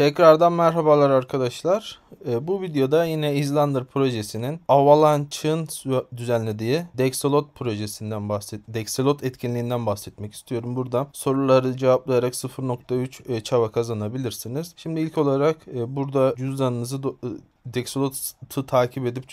Tekrardan merhabalar arkadaşlar. Ee, bu videoda yine Islander projesinin Avalanche'ın düzenlediği Dexelot projesinden bahset Dexelot etkinliğinden bahsetmek istiyorum. Burada soruları cevaplayarak 0.3 e, çaba kazanabilirsiniz. Şimdi ilk olarak e, burada cüzdanınızı e, Dexlot'u takip edip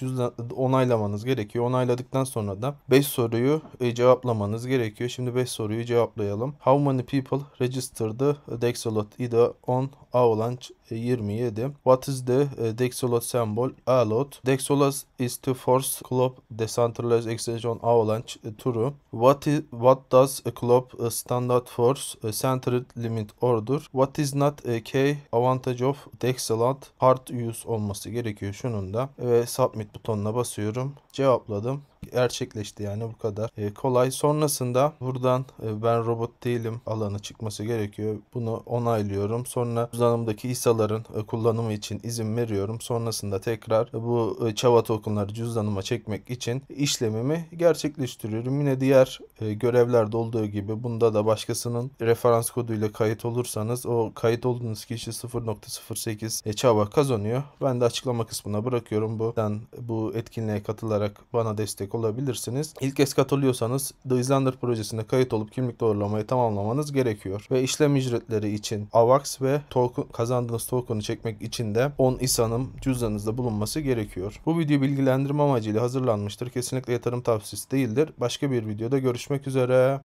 onaylamanız gerekiyor. Onayladıktan sonra da 5 soruyu e, cevaplamanız gerekiyor. Şimdi 5 soruyu cevaplayalım. How many people registered Dexlot id on avalanche 27. What is the e, Dexolot symbol? Allot. Dexolot is to force club decentralized extension on Avalanche. E, true. What is what does CLOP e, stand out for? Centered limit order. What is not a key advantage of Dexolot? Hard use olması gerekiyor şunun da. Ve submit butonuna basıyorum. Cevapladım gerçekleşti yani bu kadar e, kolay. Sonrasında buradan e, ben robot değilim alanı çıkması gerekiyor. Bunu onaylıyorum. Sonra cüzdanımdaki İSA'ların e, kullanımı için izin veriyorum. Sonrasında tekrar e, bu e, Java tokenları cüzdanıma çekmek için işlemimi gerçekleştiriyorum. Yine diğer e, görevlerde olduğu gibi bunda da başkasının referans koduyla kayıt olursanız o kayıt olduğunuz kişi 0.08 e, Java kazanıyor. Ben de açıklama kısmına bırakıyorum bu. Ben bu etkinliğe katılarak bana destek olabilirsiniz. İlk kez katılıyorsanız The Islander projesine kayıt olup kimlik doğrulamayı tamamlamanız gerekiyor. Ve işlem ücretleri için AVAX ve token, kazandığınız token'ı çekmek için de 10 ISAN'ın cüzdanınızda bulunması gerekiyor. Bu video bilgilendirme amacıyla hazırlanmıştır. Kesinlikle yatırım tavsiyesi değildir. Başka bir videoda görüşmek üzere.